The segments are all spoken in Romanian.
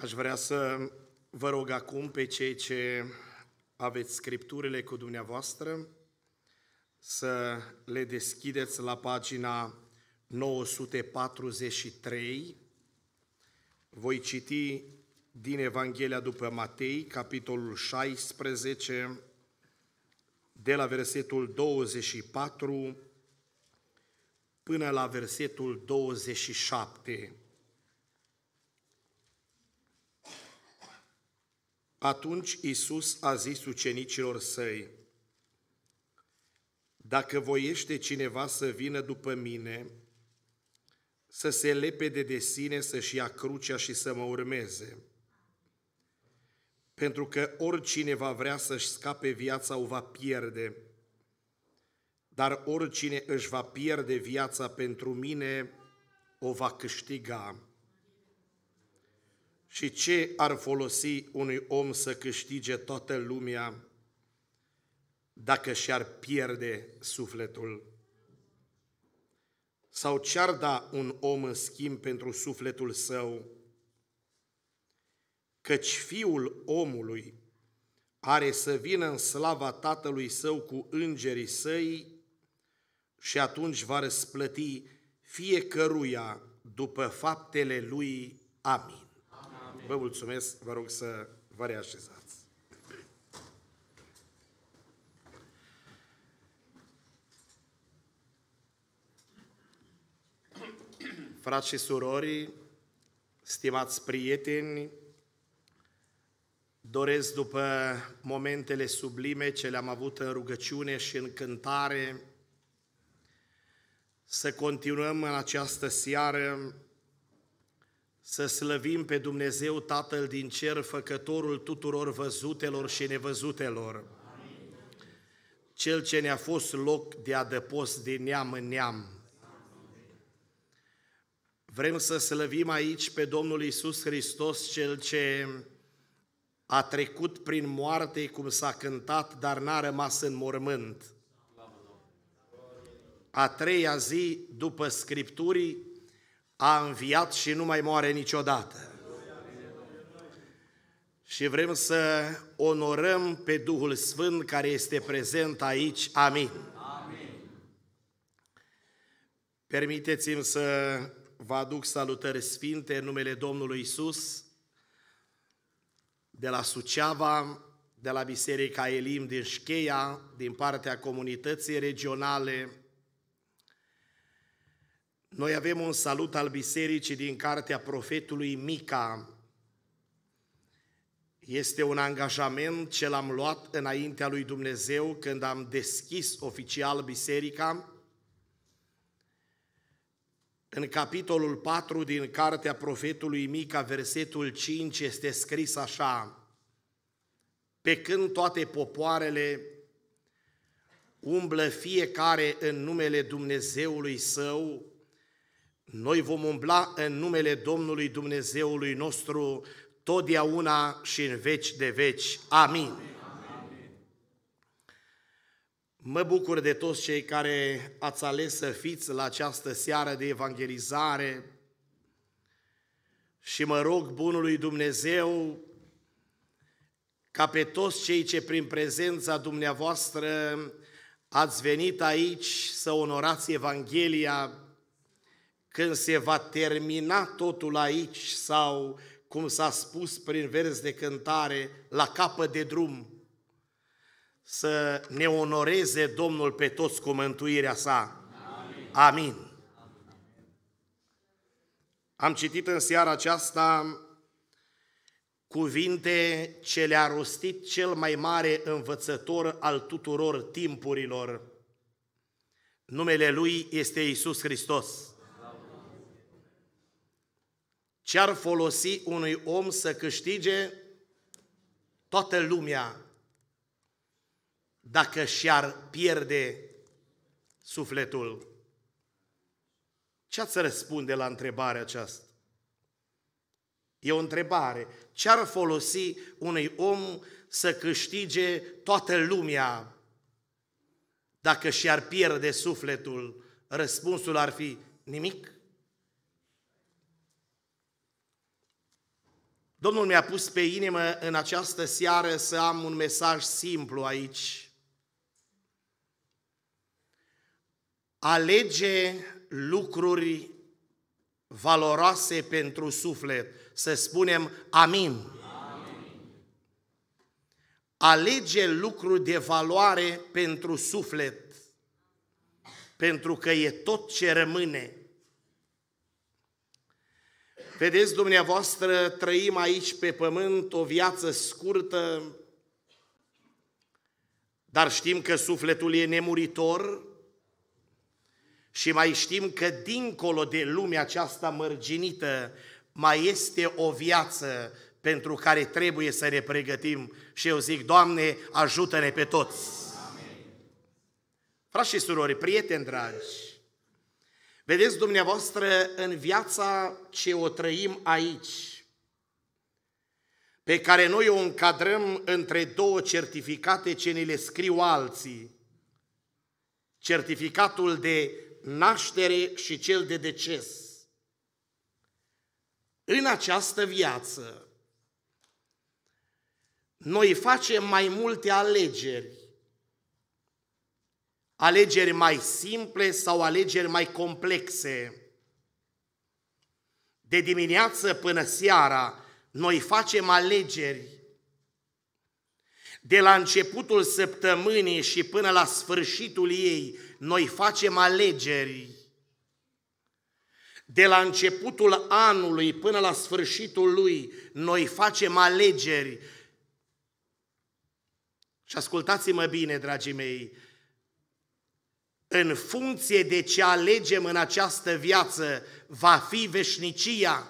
Aș vrea să vă rog acum pe cei ce aveți scripturile cu dumneavoastră să le deschideți la pagina 943. Voi citi din Evanghelia după Matei, capitolul 16, de la versetul 24 până la versetul 27. Atunci Isus a zis ucenicilor săi, Dacă voiește cineva să vină după mine, să se lepede de sine, să-și ia crucea și să mă urmeze. Pentru că oricine va vrea să-și scape viața o va pierde, dar oricine își va pierde viața pentru mine o va câștiga și ce ar folosi unui om să câștige toată lumea dacă și-ar pierde sufletul? Sau ce-ar da un om în schimb pentru sufletul său? Căci fiul omului are să vină în slava tatălui său cu îngerii săi și atunci va răsplăti fiecăruia după faptele lui. Amin. Vă mulțumesc, vă rog să vă reașezați. Frați și surori, stimați prieteni, doresc după momentele sublime ce le-am avut în rugăciune și în cântare, să continuăm în această seară să slăvim pe Dumnezeu Tatăl din cer, făcătorul tuturor văzutelor și nevăzutelor. Cel ce ne-a fost loc de adăpost din neam în neam. Vrem să slăvim aici pe Domnul Isus Hristos, Cel ce a trecut prin moarte, cum s-a cântat, dar n-a rămas în mormânt. A treia zi, după Scripturii, a înviat și nu mai moare niciodată. Și vrem să onorăm pe Duhul Sfânt care este prezent aici. Amin. Amin. Permiteți-mi să vă aduc salutări sfinte în numele Domnului Isus de la Suceava, de la Biserica Elim din Șcheia, din partea comunității regionale, noi avem un salut al bisericii din cartea profetului Mica. Este un angajament ce l-am luat înaintea lui Dumnezeu când am deschis oficial biserica. În capitolul 4 din cartea profetului Mica, versetul 5, este scris așa, Pe când toate popoarele umblă fiecare în numele Dumnezeului său, noi vom umbla în numele Domnului Dumnezeului nostru totdeauna și în veci de veci. Amin. Amin. Mă bucur de toți cei care ați ales să fiți la această seară de evangelizare și mă rog Bunului Dumnezeu ca pe toți cei ce prin prezența dumneavoastră ați venit aici să onorați Evanghelia când se va termina totul aici sau, cum s-a spus prin vers de cântare, la capă de drum, să ne onoreze Domnul pe toți cu mântuirea sa. Amin. Amin. Am citit în seara aceasta cuvinte ce le-a rostit cel mai mare învățător al tuturor timpurilor. Numele lui este Isus Hristos ce ar folosi unui om să câștige toată lumea dacă și-ar pierde sufletul? Ce ați răspunde la întrebarea aceasta? E o întrebare. Ce ar folosi unui om să câștige toată lumea dacă și-ar pierde sufletul? Răspunsul ar fi nimic. Domnul mi-a pus pe inimă în această seară să am un mesaj simplu aici. Alege lucruri valoroase pentru suflet. Să spunem amin. amin. Alege lucruri de valoare pentru suflet, pentru că e tot ce rămâne. Vedeți, dumneavoastră, trăim aici pe pământ o viață scurtă, dar știm că sufletul e nemuritor și mai știm că dincolo de lumea aceasta mărginită mai este o viață pentru care trebuie să ne pregătim și eu zic, Doamne, ajută-ne pe toți! Amin. Frați și surori, prieteni dragi, Vedeți, dumneavoastră, în viața ce o trăim aici, pe care noi o încadrăm între două certificate ce ne le scriu alții, certificatul de naștere și cel de deces. În această viață, noi facem mai multe alegeri alegeri mai simple sau alegeri mai complexe. De dimineață până seara, noi facem alegeri. De la începutul săptămânii și până la sfârșitul ei, noi facem alegeri. De la începutul anului până la sfârșitul lui, noi facem alegeri. Și ascultați-mă bine, dragii mei, în funcție de ce alegem în această viață, va fi veșnicia.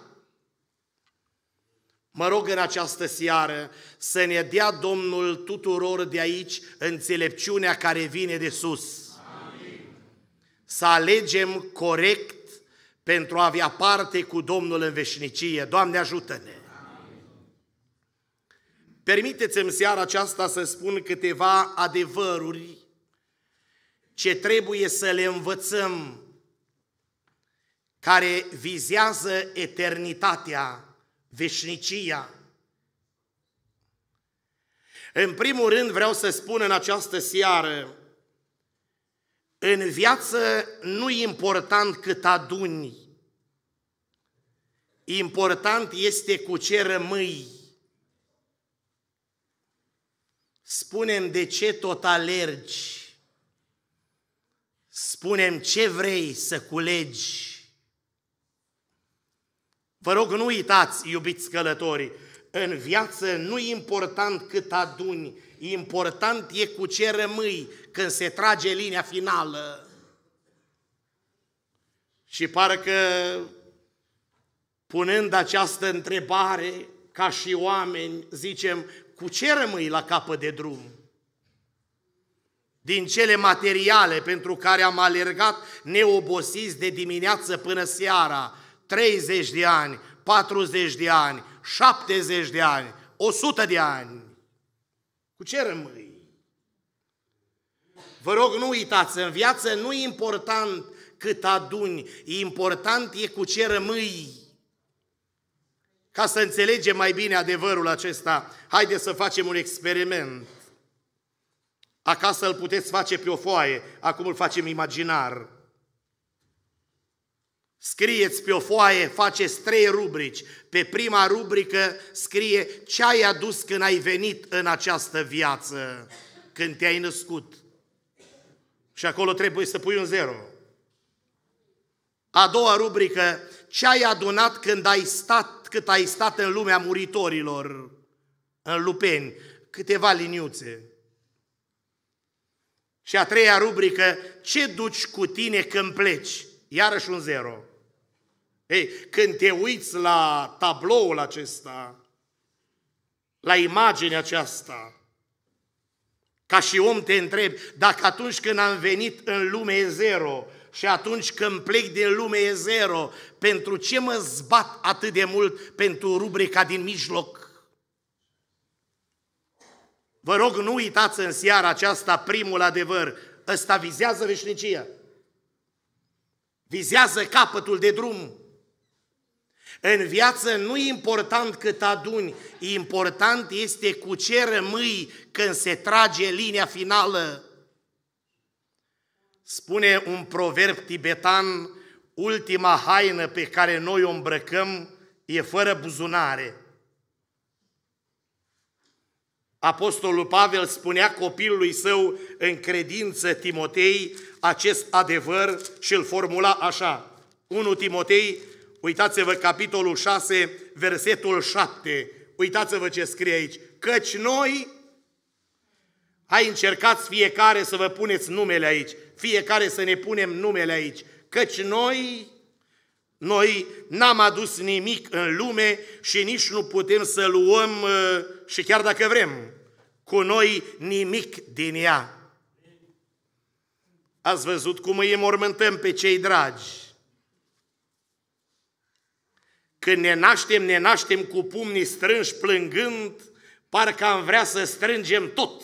Mă rog în această seară să ne dea Domnul tuturor de aici înțelepciunea care vine de sus. Amin. Să alegem corect pentru a avea parte cu Domnul în veșnicie. Doamne ajută-ne! Permiteți-mi seara aceasta să spun câteva adevăruri ce trebuie să le învățăm, care vizează eternitatea, veșnicia. În primul rând vreau să spun în această seară, în viață nu e important cât aduni, important este cu ce rămâi. Spunem de ce tot alergi, spunem ce vrei să culegi. Vă rog, nu uitați, iubiți călători, în viață nu e important cât aduni, important e cu ce rămâi când se trage linia finală. Și parcă punând această întrebare, ca și oameni, zicem, cu ce rămâi la capăt de drum? din cele materiale pentru care am alergat neobosiți de dimineață până seara, 30 de ani, 40 de ani, 70 de ani, 100 de ani. Cu ce rămâi? Vă rog, nu uitați, în viață nu e important cât aduni, important e cu ce rămâi. Ca să înțelegem mai bine adevărul acesta, haideți să facem un experiment. Acasă îl puteți face pe o foaie, acum îl facem imaginar. Scrieți pe o foaie, faceți trei rubrici. Pe prima rubrică scrie ce ai adus când ai venit în această viață, când te-ai născut. Și acolo trebuie să pui un zero. A doua rubrică, ce ai adunat când ai stat, cât ai stat în lumea muritorilor, în lupeni, câteva liniuțe. Și a treia rubrică, ce duci cu tine când pleci? Iarăși un zero. Ei, când te uiți la tabloul acesta, la imaginea aceasta, ca și om te întreb, dacă atunci când am venit în lume e zero și atunci când plec din lume e zero, pentru ce mă zbat atât de mult pentru rubrica din mijloc? Vă rog, nu uitați în seara aceasta primul adevăr. Ăsta vizează veșnicia. Vizează capătul de drum. În viață nu e important cât aduni, important este cu ce rămâi când se trage linia finală. Spune un proverb tibetan, ultima haină pe care noi o îmbrăcăm e fără buzunare. Apostolul Pavel spunea copilului său în credință Timotei acest adevăr și îl formula așa. 1 Timotei, uitați-vă capitolul 6, versetul 7. Uitați-vă ce scrie aici. Căci noi, hai încercați fiecare să vă puneți numele aici, fiecare să ne punem numele aici. Căci noi, noi n-am adus nimic în lume și nici nu putem să luăm, uh, și chiar dacă vrem, cu noi nimic din ea. Ați văzut cum îi mormântăm pe cei dragi. Când ne naștem, ne naștem cu pumnii strânși, plângând, parcă am vrea să strângem tot.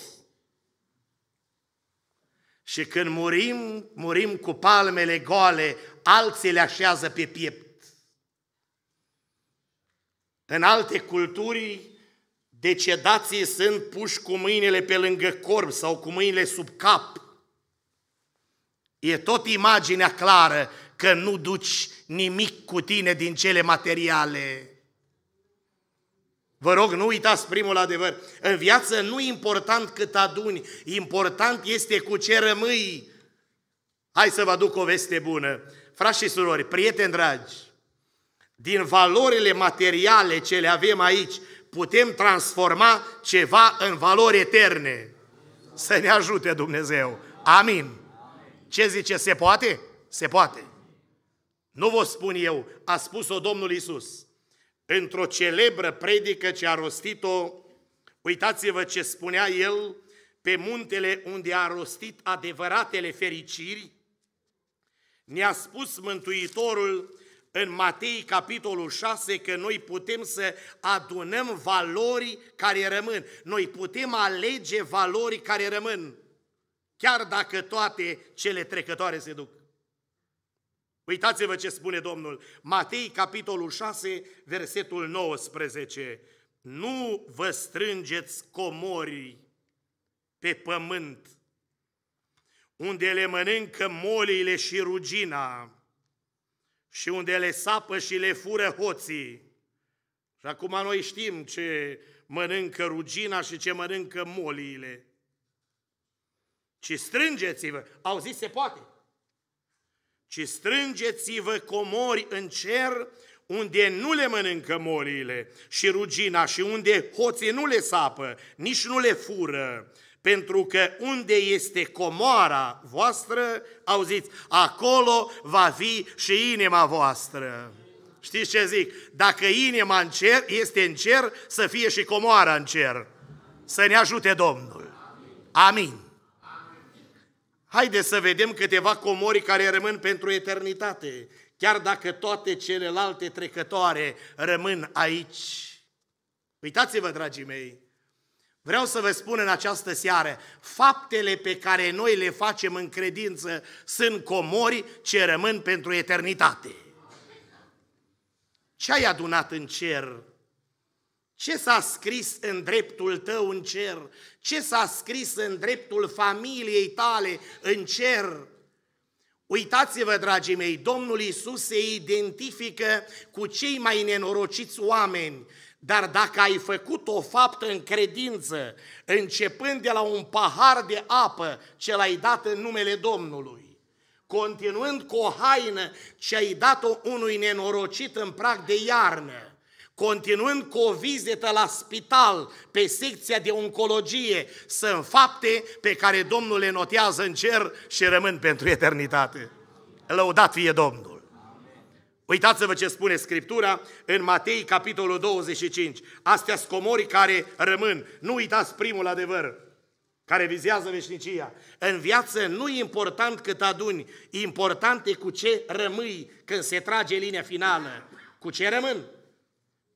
Și când murim, murim cu palmele goale, alții le așează pe piept. În alte culturi, decedații sunt puși cu mâinile pe lângă corp sau cu mâinile sub cap. E tot imaginea clară că nu duci nimic cu tine din cele materiale. Vă rog, nu uitați primul adevăr. În viață nu e important cât aduni, important este cu ce rămâi. Hai să vă aduc o veste bună. Frați și surori, prieteni dragi, din valorile materiale ce le avem aici, putem transforma ceva în valori eterne. Să ne ajute Dumnezeu. Amin. Ce zice? Se poate? Se poate. Nu vă spun eu, a spus-o Domnul Isus într-o celebră predică ce a rostit-o, uitați-vă ce spunea el pe muntele unde a rostit adevăratele fericiri, ne-a spus Mântuitorul în Matei, capitolul 6, că noi putem să adunăm valori care rămân. Noi putem alege valori care rămân, chiar dacă toate cele trecătoare se duc. Uitați-vă ce spune Domnul. Matei, capitolul 6, versetul 19. Nu vă strângeți comorii pe pământ, unde le mănâncă molile și rugina, și unde le sapă și le fură hoții. Și acum noi știm ce mănâncă rugina și ce mănâncă moliile. Ci strângeți-vă. Au zis, se poate ci strângeți-vă comori în cer, unde nu le mănâncă morile și rugina și unde hoții nu le sapă, nici nu le fură, pentru că unde este comoara voastră, auziți, acolo va fi și inima voastră. Știți ce zic? Dacă inima în cer, este în cer, să fie și comoara în cer. Să ne ajute Domnul. Amin. Haideți să vedem câteva comori care rămân pentru eternitate, chiar dacă toate celelalte trecătoare rămân aici. Uitați-vă, dragii mei, vreau să vă spun în această seară, faptele pe care noi le facem în credință sunt comori ce rămân pentru eternitate. Ce ai adunat în cer ce s-a scris în dreptul tău în cer? Ce s-a scris în dreptul familiei tale în cer? Uitați-vă, dragii mei, Domnul Isus se identifică cu cei mai nenorociți oameni, dar dacă ai făcut o faptă în credință, începând de la un pahar de apă ce l-ai dat în numele Domnului, continuând cu o haină ce ai dat-o unui nenorocit în prag de iarnă, continuând cu o vizită la spital pe secția de oncologie, sunt fapte pe care Domnul le notează în cer și rămân pentru eternitate. Lăudat fie Domnul! Uitați-vă ce spune Scriptura în Matei, capitolul 25. Astea sunt care rămân. Nu uitați primul adevăr care vizează veșnicia. În viață nu e important cât aduni, important e cu ce rămâi când se trage linia finală. Cu ce rămân?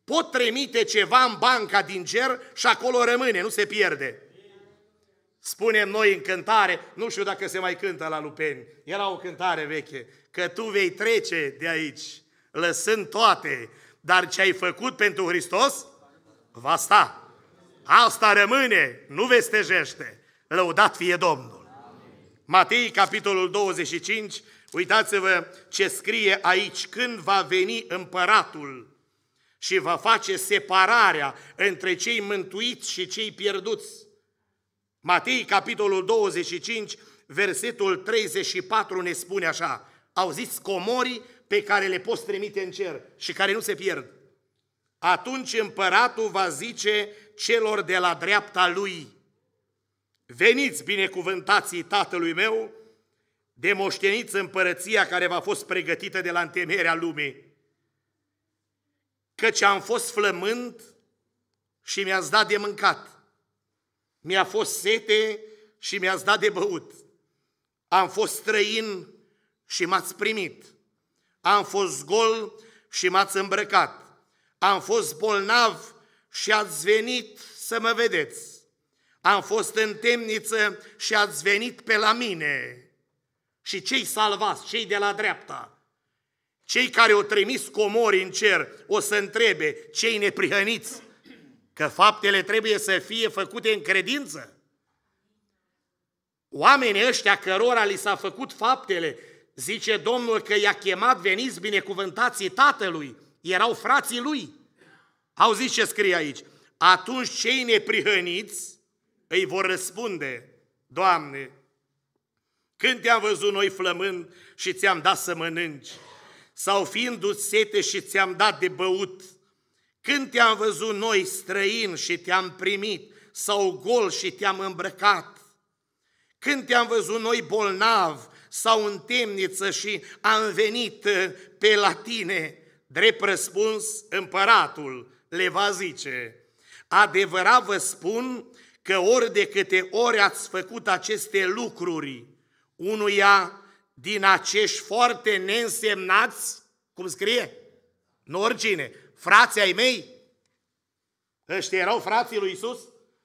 pot trimite ceva în banca din cer și acolo rămâne, nu se pierde. Spunem noi în cântare, nu știu dacă se mai cântă la Lupeni, era o cântare veche, că tu vei trece de aici, lăsând toate, dar ce ai făcut pentru Hristos, va sta. Asta rămâne, nu vestejește. Lăudat fie Domnul. Matei, capitolul 25, uitați-vă ce scrie aici, când va veni împăratul și va face separarea între cei mântuiți și cei pierduți. Matei, capitolul 25, versetul 34 ne spune așa, auziți comorii pe care le poți trimite în cer și care nu se pierd. Atunci împăratul va zice celor de la dreapta lui, veniți binecuvântații tatălui meu, de moșteniți împărăția care v-a fost pregătită de la întemerea lumii căci am fost flămând și mi-ați dat de mâncat. Mi-a fost sete și mi-ați dat de băut. Am fost străin și m-ați primit. Am fost gol și m-ați îmbrăcat. Am fost bolnav și ați venit să mă vedeți. Am fost în temniță și ați venit pe la mine. Și cei salvați, cei de la dreapta, cei care o trimis comori în cer o să întrebe cei neprihăniți că faptele trebuie să fie făcute în credință. Oamenii ăștia cărora li s-a făcut faptele, zice Domnul că i-a chemat, veniți binecuvântații tatălui, erau frații lui. Au zis ce scrie aici? Atunci cei neprihăniți îi vor răspunde, Doamne, când te-am văzut noi flămând și ți-am dat să mănânci, sau fiindu-ți sete și ți-am dat de băut, când te-am văzut noi străin și te-am primit, sau gol și te-am îmbrăcat, când te-am văzut noi bolnav sau în temniță și am venit pe la tine, drept răspuns, împăratul le va zice, adevărat vă spun că ori de câte ori ați făcut aceste lucruri, unuia din acești foarte neînsemnați, cum scrie? Nu oricine, frații ai mei, ăștia erau frații lui Isus,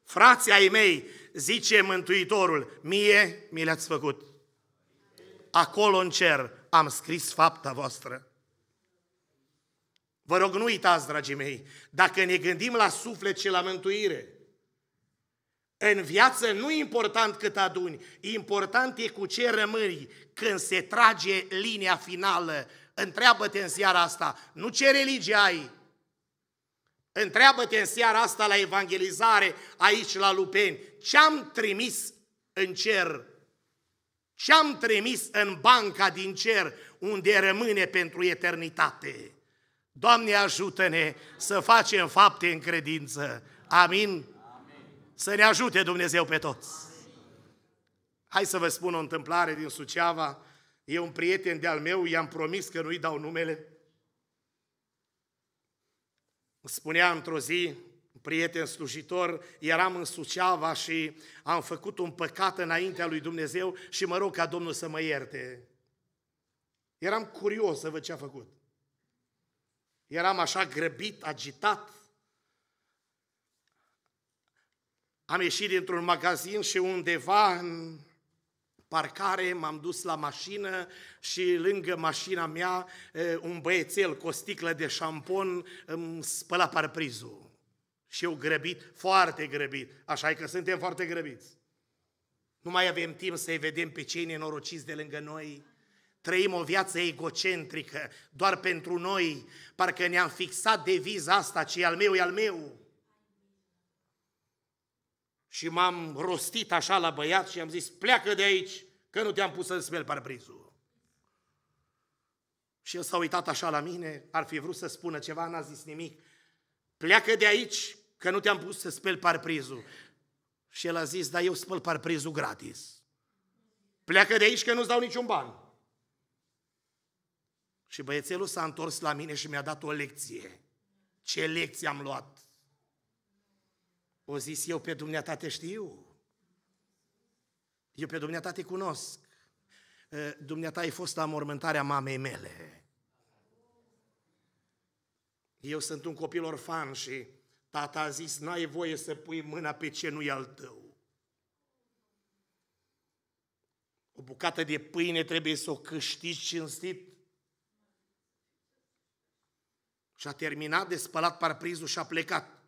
frații ai mei, zice Mântuitorul, mie mi le-ați făcut. Acolo în cer am scris fapta voastră. Vă rog, nu uitați, dragii mei, dacă ne gândim la suflet și la mântuire, în viață nu e important cât aduni, important e cu ce rămâi când se trage linia finală. Întreabă-te în seara asta, nu ce religie ai, Întreabă-te în seara asta la evangelizare, aici la Lupeni, ce-am trimis în cer? Ce-am trimis în banca din cer, unde rămâne pentru eternitate? Doamne ajută-ne să facem fapte în credință. Amin? Să ne ajute Dumnezeu pe toți! Hai să vă spun o întâmplare din Suceava. E un prieten de-al meu, i-am promis că nu-i dau numele. Spunea într-o zi, prieten slujitor, eram în Suceava și am făcut un păcat înaintea lui Dumnezeu și mă rog ca Domnul să mă ierte. Eram curios să văd ce a făcut. Eram așa grăbit, agitat, Am ieșit dintr-un magazin și undeva în parcare m-am dus la mașină și lângă mașina mea eh, un băiețel cu o sticlă de șampon îmi spăla parprizul. Și eu grăbit, foarte grăbit, așa e că suntem foarte grăbiți. Nu mai avem timp să-i vedem pe cei nenorociți de lângă noi. Trăim o viață egocentrică, doar pentru noi, parcă ne-am fixat deviza asta, ce e al meu, e al meu și m-am rostit așa la băiat și am zis, pleacă de aici, că nu te-am pus să speli parbrizul. Și el s-a uitat așa la mine, ar fi vrut să spună ceva, n-a zis nimic. Pleacă de aici, că nu te-am pus să speli parprizul. Și el a zis, da, eu spăl parprizul gratis. Pleacă de aici că nu-ți dau niciun ban. Și băiețelul s-a întors la mine și mi-a dat o lecție. Ce lecție am luat! O zis, eu pe dumneata te știu. Eu pe dumneata te cunosc. Ă, dumneata ai fost la mormântarea mamei mele. Eu sunt un copil orfan și tata a zis, n-ai voie să pui mâna pe ce nu i al tău. O bucată de pâine trebuie să o câștigi cinstit. Și a terminat de spălat parprizul și a plecat.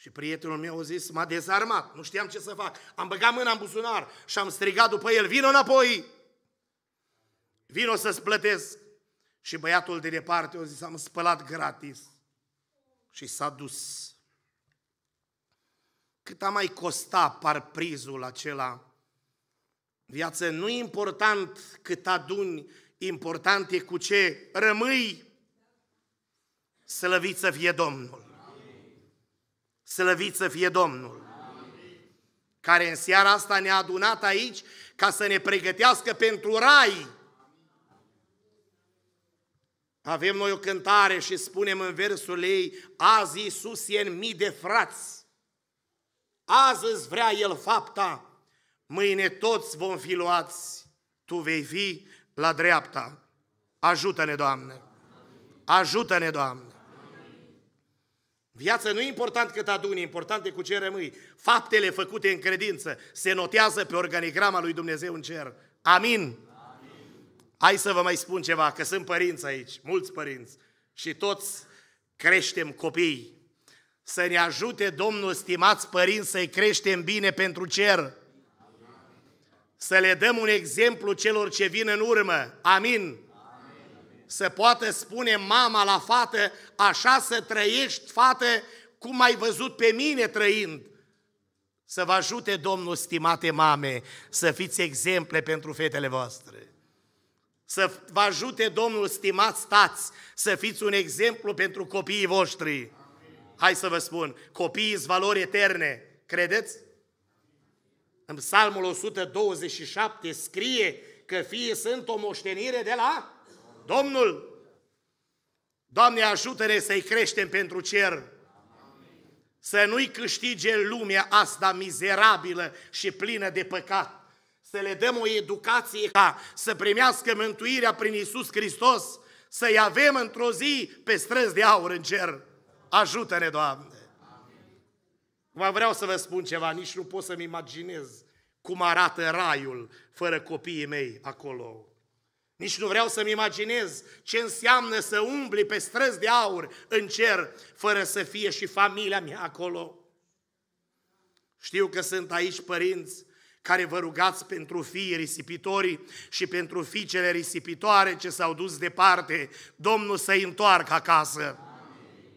Și prietenul meu a zis, m-a dezarmat, nu știam ce să fac. Am băgat mâna în buzunar și am strigat după el, vino înapoi! Vino să-ți plătesc! Și băiatul de departe a zis, am spălat gratis. Și s-a dus. Cât a mai costat parprizul acela? Viață nu e important cât aduni, important e cu ce rămâi. Slăvit să fie Domnul! Slăvit să fie Domnul! Care în seara asta ne-a adunat aici ca să ne pregătească pentru rai. Avem noi o cântare și spunem în versul ei, azi Iisus e în mii de frați, azi îți vrea El fapta, mâine toți vom fi luați, tu vei fi la dreapta. Ajută-ne, Doamne! Ajută-ne, Doamne! Viața nu e important cât aduni, important e cu ce rămâi. Faptele făcute în credință se notează pe organigrama lui Dumnezeu în cer. Amin. Amin. Hai să vă mai spun ceva, că sunt părinți aici, mulți părinți. Și toți creștem copii. Să ne ajute Domnul, stimați părinți, să-i creștem bine pentru cer. Să le dăm un exemplu celor ce vin în urmă. Amin să poată spune mama la fată, așa să trăiești, fată, cum ai văzut pe mine trăind. Să vă ajute Domnul, stimate mame, să fiți exemple pentru fetele voastre. Să vă ajute Domnul, stimați tați, să fiți un exemplu pentru copiii voștri. Hai să vă spun, copiii sunt valori eterne. Credeți? În psalmul 127 scrie că fie sunt o moștenire de la Domnul, Doamne ajută-ne să-i creștem pentru cer, să nu-i câștige lumea asta mizerabilă și plină de păcat, să le dăm o educație ca să primească mântuirea prin Isus Hristos, să-i avem într-o zi pe străzi de aur în cer. Ajută-ne, Doamne! Mă vreau să vă spun ceva, nici nu pot să-mi imaginez cum arată raiul fără copiii mei acolo. Nici nu vreau să-mi imaginez ce înseamnă să umbli pe străzi de aur în cer, fără să fie și familia mea acolo. Știu că sunt aici părinți care vă rugați pentru fiii risipitorii și pentru fiicele risipitoare ce s-au dus departe, Domnul să-i întoarcă acasă. Amin.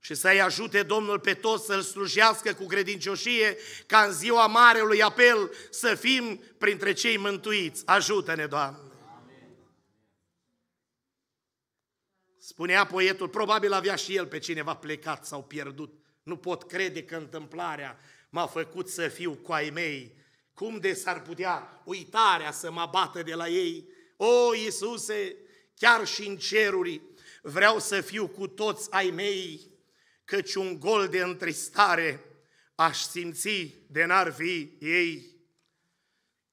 Și să-i ajute Domnul pe toți să-L slujească cu credincioșie, ca în ziua Marelui Apel să fim printre cei mântuiți. Ajută-ne, Doamne! Spunea poetul, probabil avea și el pe cineva plecat sau pierdut. Nu pot crede că întâmplarea m-a făcut să fiu cu ai mei. Cum de s-ar putea uitarea să mă bată de la ei? O, Iisuse, chiar și în ceruri vreau să fiu cu toți ai mei, căci un gol de întristare aș simți de n-ar fi ei.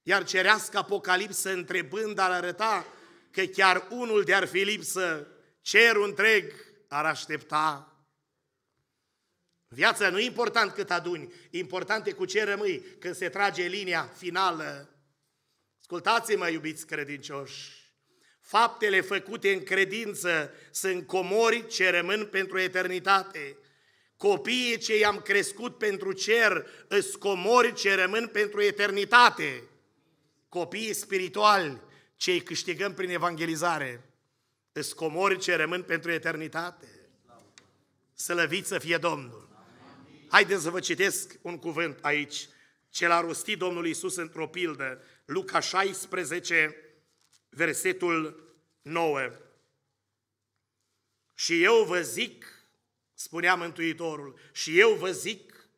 Iar cerească apocalipsă întrebând ar arăta că chiar unul de-ar fi lipsă cerul întreg ar aștepta. Viața nu e important cât aduni, important e cu ce rămâi când se trage linia finală. Ascultați-mă, iubiți credincioși, faptele făcute în credință sunt comori ce rămân pentru eternitate. Copiii ce i-am crescut pentru cer îs comori ce rămân pentru eternitate. Copiii spirituali ce îi câștigăm prin evangelizare. Îți comori ce rămân pentru eternitate. Slăvit să fie Domnul! Haideți să vă citesc un cuvânt aici, ce l-a rostit Domnul Iisus într-o pildă, Luca 16, versetul 9. Și eu vă zic, spunea Mântuitorul, și eu vă zic,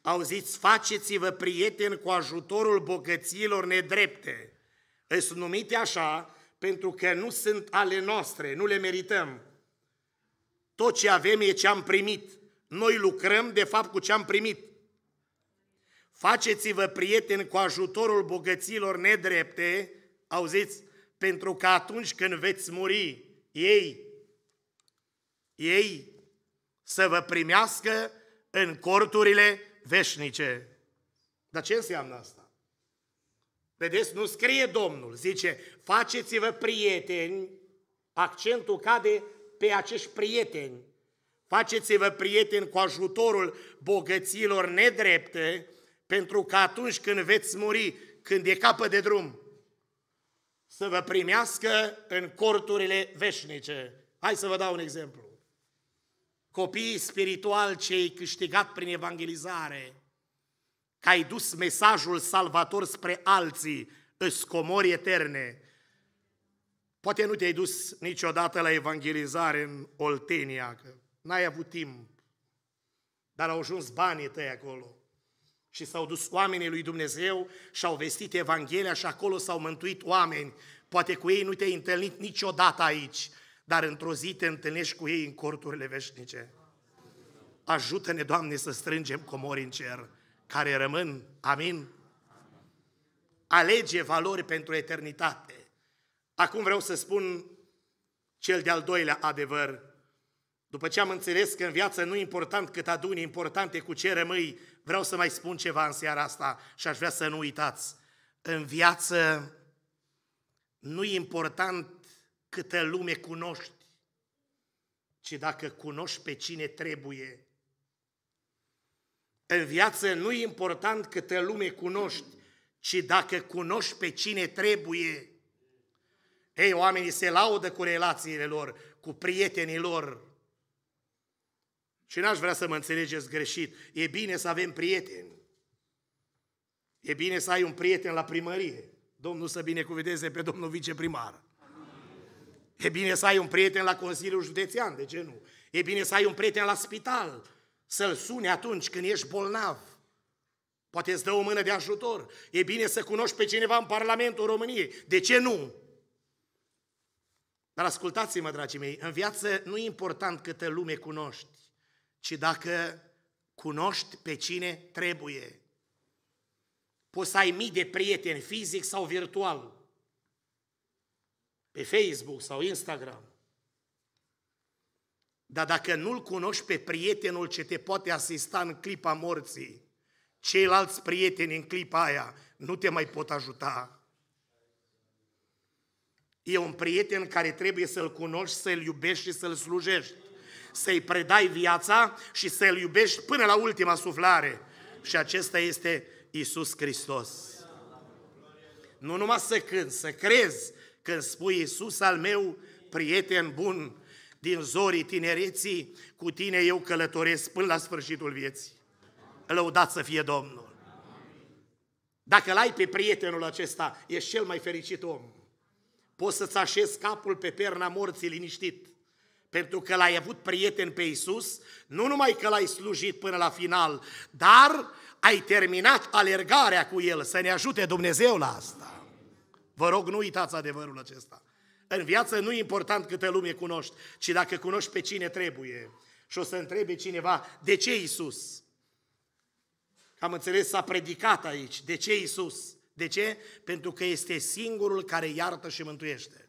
auziți, faceți-vă prieteni cu ajutorul bogăților nedrepte, Îți numite așa, pentru că nu sunt ale noastre, nu le merităm. Tot ce avem e ce am primit. Noi lucrăm, de fapt, cu ce am primit. Faceți-vă prieteni cu ajutorul bogăților nedrepte, auziți, pentru că atunci când veți muri, ei, ei să vă primească în corturile veșnice. Dar ce înseamnă asta? Vedeți, nu scrie Domnul, zice, faceți-vă prieteni, accentul cade pe acești prieteni, faceți-vă prieteni cu ajutorul bogăților nedrepte, pentru că atunci când veți muri, când e capă de drum, să vă primească în corturile veșnice. Hai să vă dau un exemplu. Copiii spirituali cei câștigat prin evangelizare, că ai dus mesajul salvator spre alții, îți scomori eterne. Poate nu te-ai dus niciodată la evangelizare în Oltenia, că n-ai avut timp, dar au ajuns banii tăi acolo. Și s-au dus oamenii lui Dumnezeu și au vestit Evanghelia și acolo s-au mântuit oameni. Poate cu ei nu te-ai întâlnit niciodată aici, dar într-o zi te întâlnești cu ei în corturile veșnice. Ajută-ne, Doamne, să strângem comori în cer care rămân. Amin? Alege valori pentru eternitate. Acum vreau să spun cel de-al doilea adevăr. După ce am înțeles că în viață nu e important cât aduni, e important e cu ce rămâi, vreau să mai spun ceva în seara asta și aș vrea să nu uitați. În viață nu e important câtă lume cunoști, ci dacă cunoști pe cine trebuie, în viață nu e important câtă lume cunoști, ci dacă cunoști pe cine trebuie. Ei, oamenii se laudă cu relațiile lor, cu prietenii lor. Și n-aș vrea să mă înțelegeți greșit. E bine să avem prieteni. E bine să ai un prieten la primărie. Domnul să binecuvideze pe domnul viceprimar. E bine să ai un prieten la Consiliul Județean, de ce nu? E bine să ai un prieten la spital, să-L suni atunci când ești bolnav. Poate îți dă o mână de ajutor. E bine să cunoști pe cineva în Parlamentul României. De ce nu? Dar ascultați-mă, dragii mei, în viață nu e important câtă lume cunoști, ci dacă cunoști pe cine trebuie. Poți să ai mii de prieteni fizic sau virtual, pe Facebook sau Instagram, dar dacă nu-l cunoști pe prietenul ce te poate asista în clipa morții, ceilalți prieteni în clipa aia nu te mai pot ajuta. E un prieten care trebuie să-l cunoști, să-l iubești și să-l slujești. Să-i predai viața și să-l iubești până la ultima suflare. Și acesta este Isus Hristos. Nu numai să cânți, să crezi când spui Isus al meu, prieten bun, din zorii tinereții, cu tine eu călătoresc până la sfârșitul vieții. Lăudat să fie Domnul! Dacă l-ai pe prietenul acesta, ești cel mai fericit om. Poți să-ți așezi capul pe perna morții liniștit. Pentru că l-ai avut prieten pe Isus, nu numai că l-ai slujit până la final, dar ai terminat alergarea cu el. Să ne ajute Dumnezeu la asta. Vă rog, nu uitați adevărul acesta. În viață nu e important câtă lume cunoști, ci dacă cunoști pe cine trebuie. Și o să întrebe cineva, de ce Isus? Am înțeles, s-a predicat aici, de ce Isus? De ce? Pentru că este singurul care iartă și mântuiește.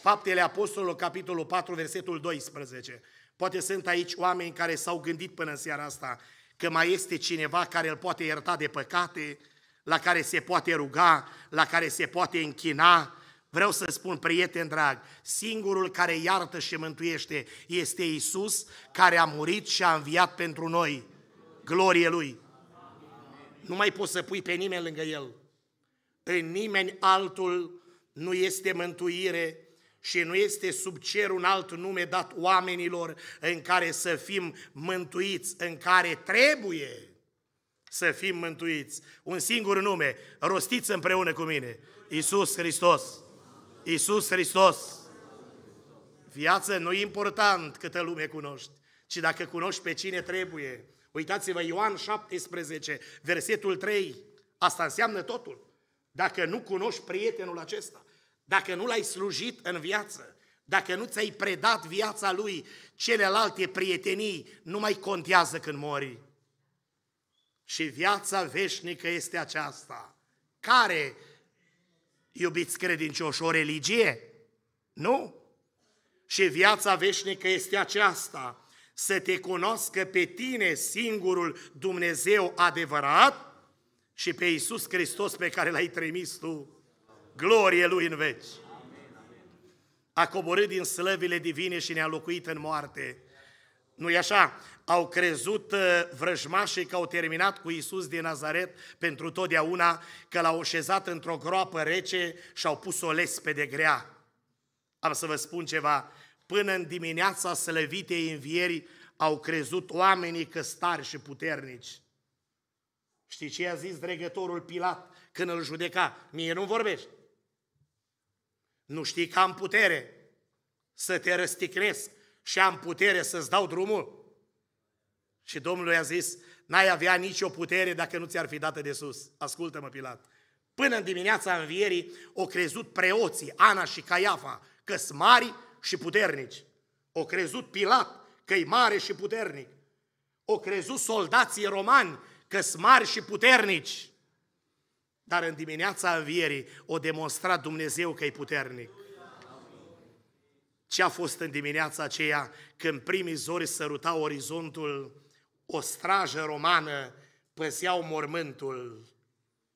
Faptele Apostolului, capitolul 4, versetul 12. Poate sunt aici oameni care s-au gândit până în seara asta că mai este cineva care îl poate ierta de păcate, la care se poate ruga, la care se poate închina, Vreau să spun, prieten drag, singurul care iartă și mântuiește este Isus, care a murit și a înviat pentru noi. Glorie Lui! Nu mai poți să pui pe nimeni lângă El. În nimeni altul nu este mântuire și nu este sub cer un alt nume dat oamenilor în care să fim mântuiți, în care trebuie să fim mântuiți. Un singur nume, rostiți împreună cu mine, Isus Hristos. Iisus Hristos. Viață nu e important câtă lume cunoști, ci dacă cunoști pe cine trebuie. Uitați-vă, Ioan 17, versetul 3, asta înseamnă totul. Dacă nu cunoști prietenul acesta, dacă nu l-ai slujit în viață, dacă nu ți-ai predat viața lui, celelalte prietenii nu mai contează când mori. Și viața veșnică este aceasta, care iubiți credincioși, o religie. Nu. Și viața veșnică este aceasta, să te cunoască pe tine singurul Dumnezeu adevărat și pe Iisus Hristos pe care l-ai trimis tu. Glorie Lui în veci! A coborât din slăvile divine și ne-a locuit în moarte. nu i așa? au crezut uh, vrăjmașii că au terminat cu Isus din Nazaret pentru totdeauna, că l-au șezat într-o groapă rece și au pus o lespede grea. Am să vă spun ceva, până în dimineața slăvitei învierii au crezut oamenii că stari și puternici. Știi ce a zis dregătorul Pilat când îl judeca? Mie nu vorbești. Nu știi că am putere să te răsticlesc și am putere să-ți dau drumul? Și Domnul i-a zis, n-ai avea nicio putere dacă nu ți-ar fi dată de sus. Ascultă-mă, Pilat. Până în dimineața învierii, o crezut preoții, Ana și Caiafa, că mari și puternici. O crezut Pilat, că e mare și puternic. O crezut soldații romani, că mari și puternici. Dar în dimineața învierii o demonstrat Dumnezeu că e puternic. Ce a fost în dimineața aceea când primii zori sărutau orizontul o strajă romană păzeau mormântul,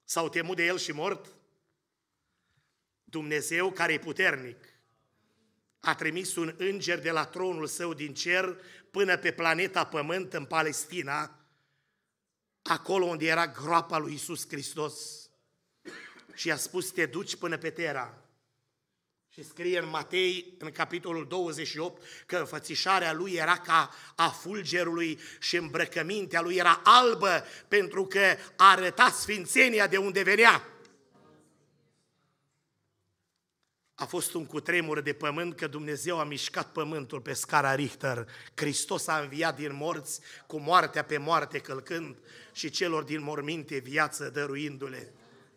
s-au temut de el și mort? Dumnezeu care e puternic a trimis un înger de la tronul său din cer până pe planeta Pământ în Palestina, acolo unde era groapa lui Isus Hristos și a spus te duci până pe Tera și scrie în Matei, în capitolul 28, că înfățișarea lui era ca a fulgerului și îmbrăcămintea lui era albă pentru că arăta sfințenia de unde venea. A fost un cutremur de pământ că Dumnezeu a mișcat pământul pe scara Richter. Hristos a înviat din morți cu moartea pe moarte călcând și celor din morminte viață dăruindu-le.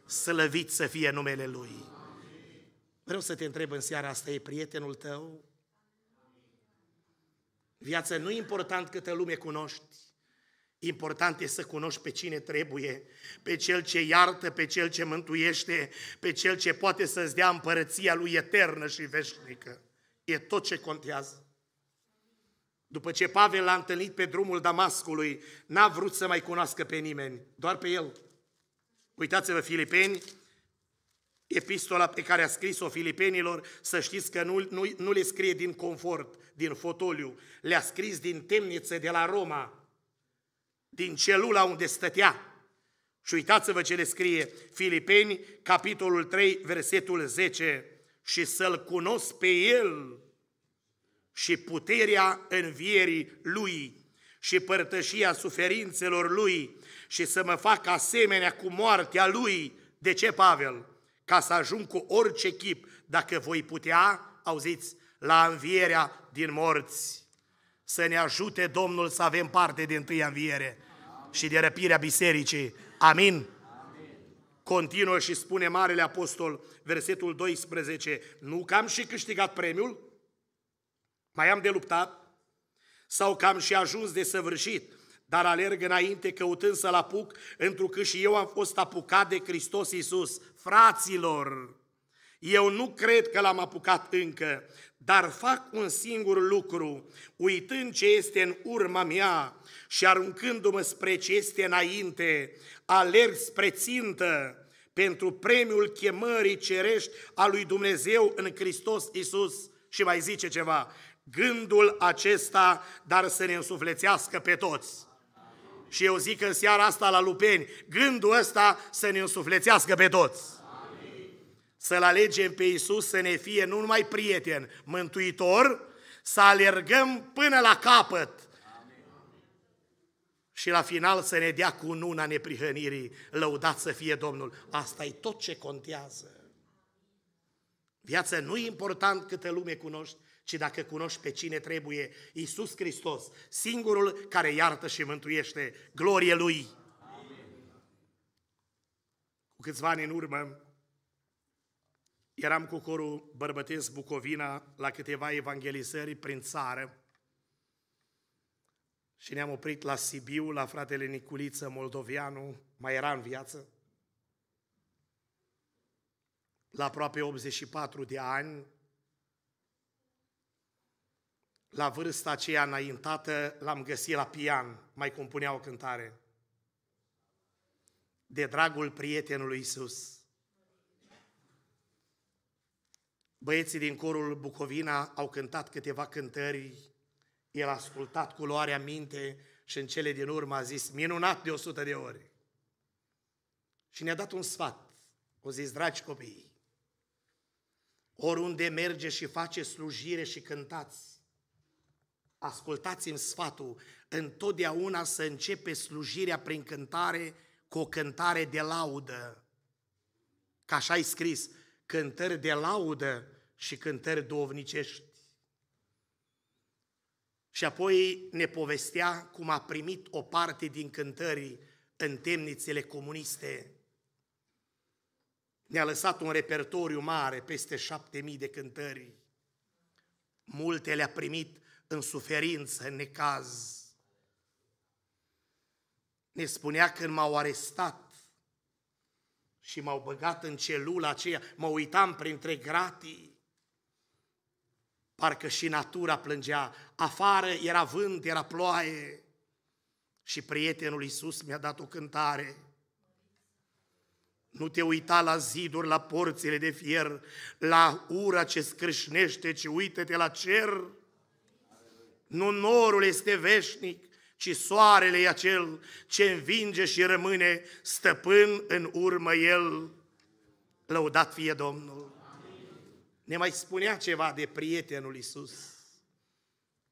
Slăvit să fie numele Lui! Vreau să te întreb în seara asta, e prietenul tău? Viața nu e important câtă lume cunoști, Important e să cunoști pe cine trebuie, pe cel ce iartă, pe cel ce mântuiește, pe cel ce poate să-ți dea împărăția lui eternă și veșnică. E tot ce contează. După ce Pavel l-a întâlnit pe drumul Damascului, n-a vrut să mai cunoască pe nimeni, doar pe el. Uitați-vă Filipeni, Epistola pe care a scris-o filipenilor, să știți că nu, nu, nu le scrie din confort, din fotoliu, le-a scris din temniță de la Roma, din celula unde stătea. Și uitați-vă ce le scrie Filipeni, capitolul 3, versetul 10. Și să-L cunosc pe El și puterea învierii Lui și părtășia suferințelor Lui și să mă fac asemenea cu moartea Lui. De ce, Pavel? ca să ajung cu orice chip, dacă voi putea, auziți, la învierea din morți. Să ne ajute Domnul să avem parte de întâia înviere Amin. și de răpirea bisericii. Amin? Amin. Continuă și spune Marele Apostol, versetul 12, nu că am și câștigat premiul, mai am de luptat, sau că am și ajuns de săvârșit, dar alerg înainte căutând să-L apuc, întrucât și eu am fost apucat de Hristos Iisus. Fraților, eu nu cred că l-am apucat încă, dar fac un singur lucru, uitând ce este în urma mea și aruncându-mă spre ce este înainte, alerg spre țintă pentru premiul chemării cerești a lui Dumnezeu în Hristos Isus. Și mai zice ceva, gândul acesta, dar să ne însuflețească pe toți. Și eu zic în seara asta la lupeni, gândul ăsta să ne însuflețească pe toți. Amin. Să-L alegem pe Iisus să ne fie nu numai prieten, mântuitor, să alergăm până la capăt. Amin. Și la final să ne dea cu nuna neprihănirii, lăudat să fie Domnul. asta e tot ce contează. Viața nu e important câtă lume cunoști, ci dacă cunoști pe cine trebuie, Iisus Hristos, singurul care iartă și mântuiește, glorie Lui! Amin. Cu câțiva ani în urmă, eram cu corul bărbătesc Bucovina la câteva evangelizări prin țară și ne-am oprit la Sibiu, la fratele Niculiță Moldovianu, mai era în viață, la aproape 84 de ani, la vârsta aceea înaintată l-am găsit la pian, mai compunea o cântare. De dragul prietenului Isus. Băieții din corul Bucovina au cântat câteva cântări, el a ascultat cu luarea minte și în cele din urmă a zis, minunat de o sută de ori. Și ne-a dat un sfat. O zis, dragi copii, oriunde merge și face slujire și cântați, ascultați-mi sfatul, întotdeauna să începe slujirea prin cântare cu o cântare de laudă. Ca așa ai scris, cântări de laudă și cântări duovnicești. Și apoi ne povestea cum a primit o parte din cântări în temnițele comuniste. Ne-a lăsat un repertoriu mare, peste șapte mii de cântări. Multe le-a primit în suferință, în necaz. Ne spunea când m-au arestat și m-au băgat în celula aceea, mă uitam printre gratii, parcă și natura plângea, afară era vânt, era ploaie și prietenul Iisus mi-a dat o cântare. Nu te uita la ziduri, la porțile de fier, la ura ce scrâșnește, ci uită-te la cer, nu norul este veșnic, ci soarele e acel ce învinge și rămâne stăpân în urmă el. Lăudat fie Domnul! Amin. Ne mai spunea ceva de prietenul Isus,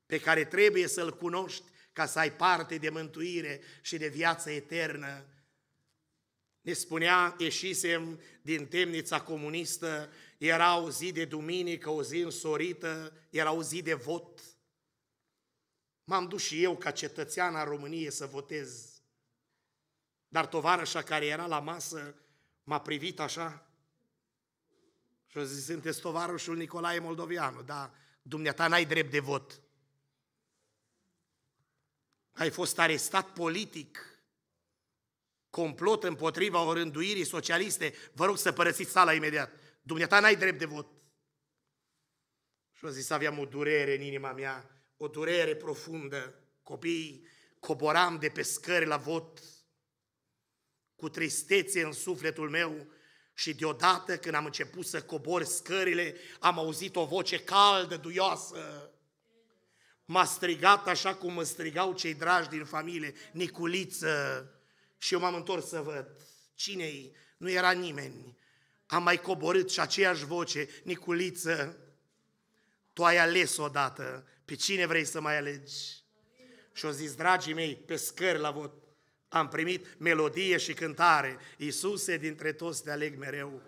pe care trebuie să-l cunoști ca să ai parte de mântuire și de viață eternă. Ne spunea, ieșisem din temnița comunistă, era o zi de duminică, o zi însorită, era o zi de vot, M-am dus și eu ca cetățean a României să votez. Dar tovarășa care era la masă m-a privit așa și a zis, sunteți tovarășul Nicolae Moldovianu, da, dumneata n-ai drept de vot. Ai fost arestat politic, complot împotriva orânduirii socialiste, vă rog să părăsiți sala imediat. Dumneata n-ai drept de vot. Și a zis, aveam o durere în inima mea, o durere profundă. Copiii, coboram de pe scări la vot cu tristețe în sufletul meu și deodată când am început să cobor scările, am auzit o voce caldă, duioasă. M-a strigat așa cum mă strigau cei dragi din familie, Niculiță. Și eu m-am întors să văd cine-i, nu era nimeni. Am mai coborât și aceeași voce, Niculiță, tu ai ales odată pe cine vrei să mai alegi. Și o zis, dragii mei, pe scări la vot am primit melodie și cântare. Iisuse, dintre toți te aleg mereu.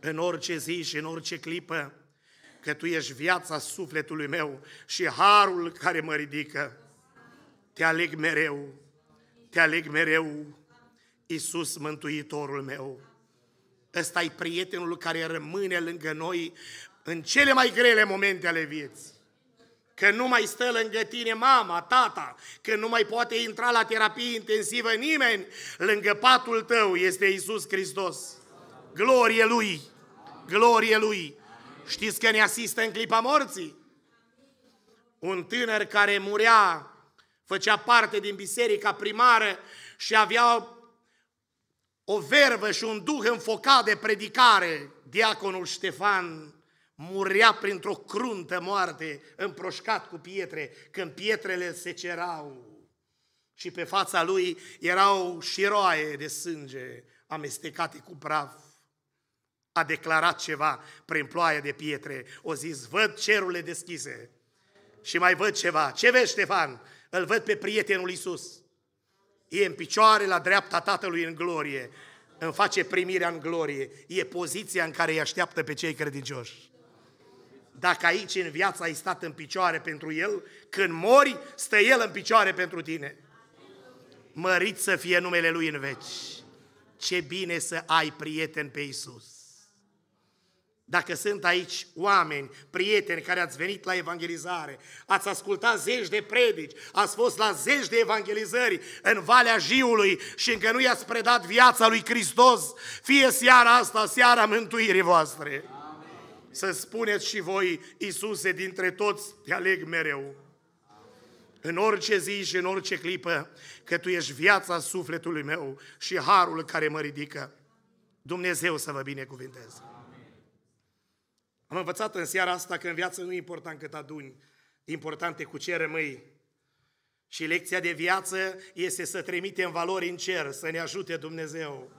În orice zi și în orice clipă, că Tu ești viața sufletului meu și harul care mă ridică. Te aleg mereu, te aleg mereu, Iisus Mântuitorul meu. Ăsta e prietenul care rămâne lângă noi în cele mai grele momente ale vieții. Că nu mai stă lângă tine mama, tata, că nu mai poate intra la terapie intensivă nimeni, lângă patul tău este Isus Hristos. Glorie Lui! Glorie Lui! Știți că ne asistă în clipa morții? Un tânăr care murea, făcea parte din biserica primară și avea o vervă și un duh înfocat de predicare, diaconul Ștefan murea printr-o cruntă moarte, împroșcat cu pietre, când pietrele se cerau. Și pe fața lui erau șiroaie de sânge amestecate cu praf. A declarat ceva prin ploaie de pietre. O zis, văd cerurile deschise. Și mai văd ceva. Ce vezi, Ștefan? Îl văd pe prietenul Iisus. E în picioare la dreapta Tatălui în glorie îmi face primirea în glorie. E poziția în care îi așteaptă pe cei credincioși dacă aici în viață ai stat în picioare pentru El, când mori, stă El în picioare pentru tine. Mărit să fie numele Lui în veci. Ce bine să ai prieten pe Isus. Dacă sunt aici oameni, prieteni care ați venit la evangelizare, ați ascultat zeci de predici, ați fost la zeci de evangelizări în Valea Jiului și încă nu i-ați predat viața lui Hristos, fie seara asta, seara mântuirii voastre. Amin. Să spuneți și voi, Iisuse, dintre toți te aleg mereu. În orice zi și în orice clipă, că Tu ești viața sufletului meu și harul care mă ridică. Dumnezeu să vă binecuvinteze. Am învățat în seara asta că în viață nu e important cât aduni, important e cu ce rămâi. Și lecția de viață este să trimitem valori în cer, să ne ajute Dumnezeu.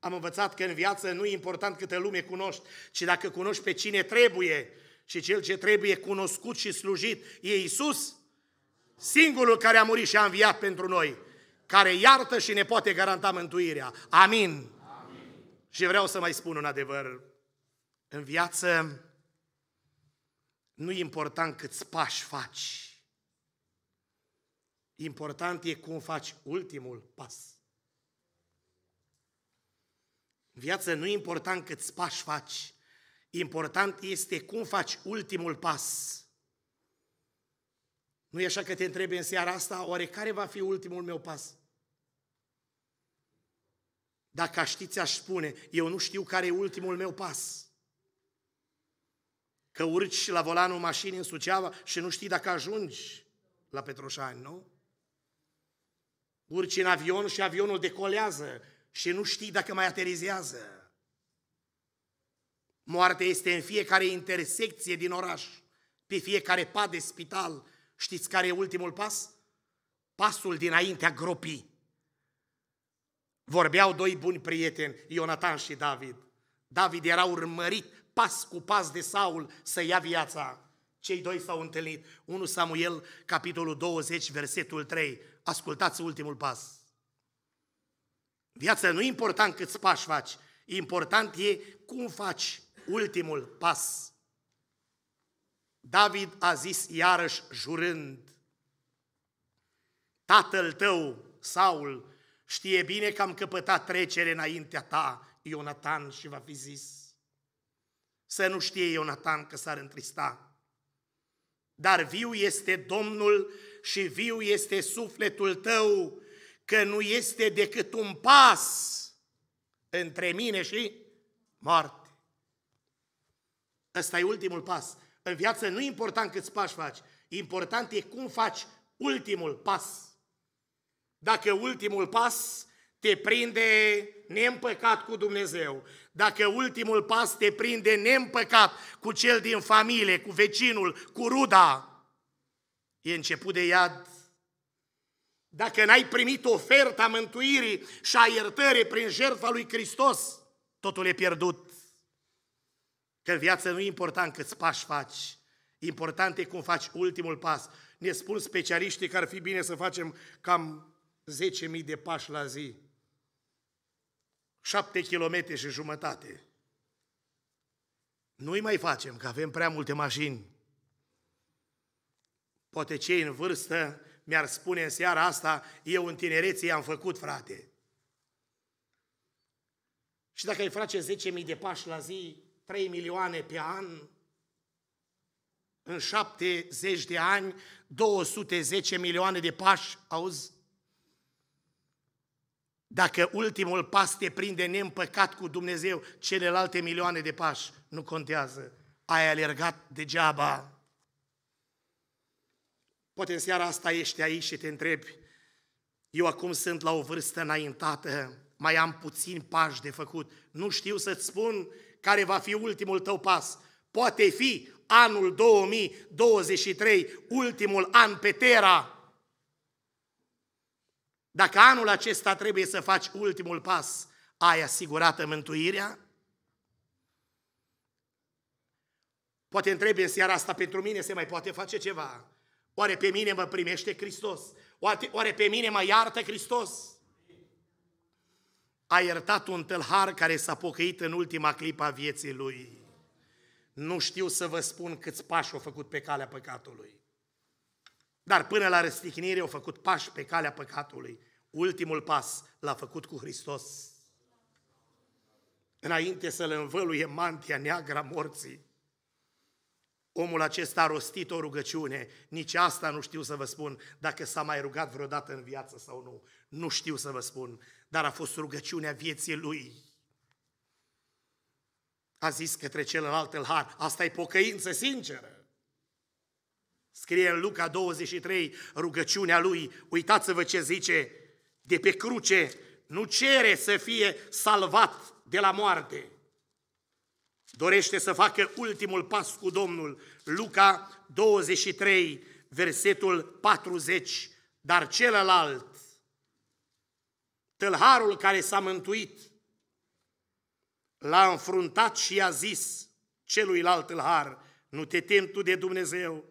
Am învățat că în viață nu e important câte lume cunoști, ci dacă cunoști pe cine trebuie și cel ce trebuie cunoscut și slujit e Isus, singurul care a murit și a înviat pentru noi, care iartă și ne poate garanta mântuirea. Amin. Amin. Și vreau să mai spun un adevăr. În viață nu e important câți pași faci. Important e cum faci ultimul pas. În viață nu e important câți pași faci, important este cum faci ultimul pas. Nu e așa că te întrebi în seara asta, oare care va fi ultimul meu pas? Dacă aș ști, ți-aș spune, eu nu știu care e ultimul meu pas. Că urci la volanul mașinii în Suceava și nu știi dacă ajungi la Petroșani, nu? Urci în avion și avionul decolează și nu știi dacă mai aterizează. Moartea este în fiecare intersecție din oraș, pe fiecare pat de spital. Știți care e ultimul pas? Pasul dinaintea gropii. Vorbeau doi buni prieteni, Ionatan și David. David era urmărit pas cu pas de Saul să ia viața. Cei doi s-au întâlnit. 1 Samuel, capitolul 20, versetul 3. Ascultați ultimul pas. Viața nu e important câți pași faci, important e cum faci ultimul pas. David a zis iarăși jurând, Tatăl tău, Saul, știe bine că am căpătat trecere înaintea ta, Ionatan, și va fi zis. Să nu știe Ionatan că s-ar întrista. Dar viu este Domnul și viu este sufletul tău, că nu este decât un pas între mine și moarte. Ăsta e ultimul pas. În viață nu e important câți pași faci, important e cum faci ultimul pas. Dacă ultimul pas te prinde neîmpăcat cu Dumnezeu, dacă ultimul pas te prinde neîmpăcat cu cel din familie, cu vecinul, cu ruda, e început de iad dacă n-ai primit oferta mântuirii și a iertării prin jertfa lui Hristos, totul e pierdut. Că în viață nu e important câți pași faci, important e cum faci ultimul pas. Ne spun specialiștii că ar fi bine să facem cam 10.000 de pași la zi. 7 km și jumătate. Nu-i mai facem, că avem prea multe mașini. Poate cei în vârstă mi-ar spune în seara asta, eu în tinerețe i-am făcut, frate. Și dacă îi face 10.000 de pași la zi, 3 milioane pe an, în 70 de ani, 210 milioane de pași, auzi? Dacă ultimul pas te prinde neîmpăcat cu Dumnezeu, celelalte milioane de pași nu contează. Ai alergat degeaba. Poate în seara asta ești aici și te întrebi, eu acum sunt la o vârstă înaintată, mai am puțin pași de făcut, nu știu să-ți spun care va fi ultimul tău pas. Poate fi anul 2023, ultimul an pe Terra. Dacă anul acesta trebuie să faci ultimul pas, ai asigurată mântuirea? Poate întrebi în seara asta, pentru mine se mai poate face ceva. Oare pe mine mă primește Hristos? Oare pe mine mă iartă Hristos? A iertat un tâlhar care s-a pocăit în ultima clipă a vieții lui. Nu știu să vă spun câți pași au făcut pe calea păcatului. Dar până la răstignire au făcut pași pe calea păcatului. Ultimul pas l-a făcut cu Hristos. Înainte să-l învăluie mantia neagră a morții, Omul acesta a rostit o rugăciune, nici asta nu știu să vă spun dacă s-a mai rugat vreodată în viață sau nu. Nu știu să vă spun, dar a fost rugăciunea vieții lui. A zis către celălalt har, asta e pocăință sinceră. Scrie în Luca 23 rugăciunea lui, uitați-vă ce zice, de pe cruce nu cere să fie salvat de la moarte, dorește să facă ultimul pas cu Domnul. Luca 23, versetul 40. Dar celălalt, tâlharul care s-a mântuit, l-a înfruntat și i-a zis celuilalt tâlhar, nu te tem tu de Dumnezeu,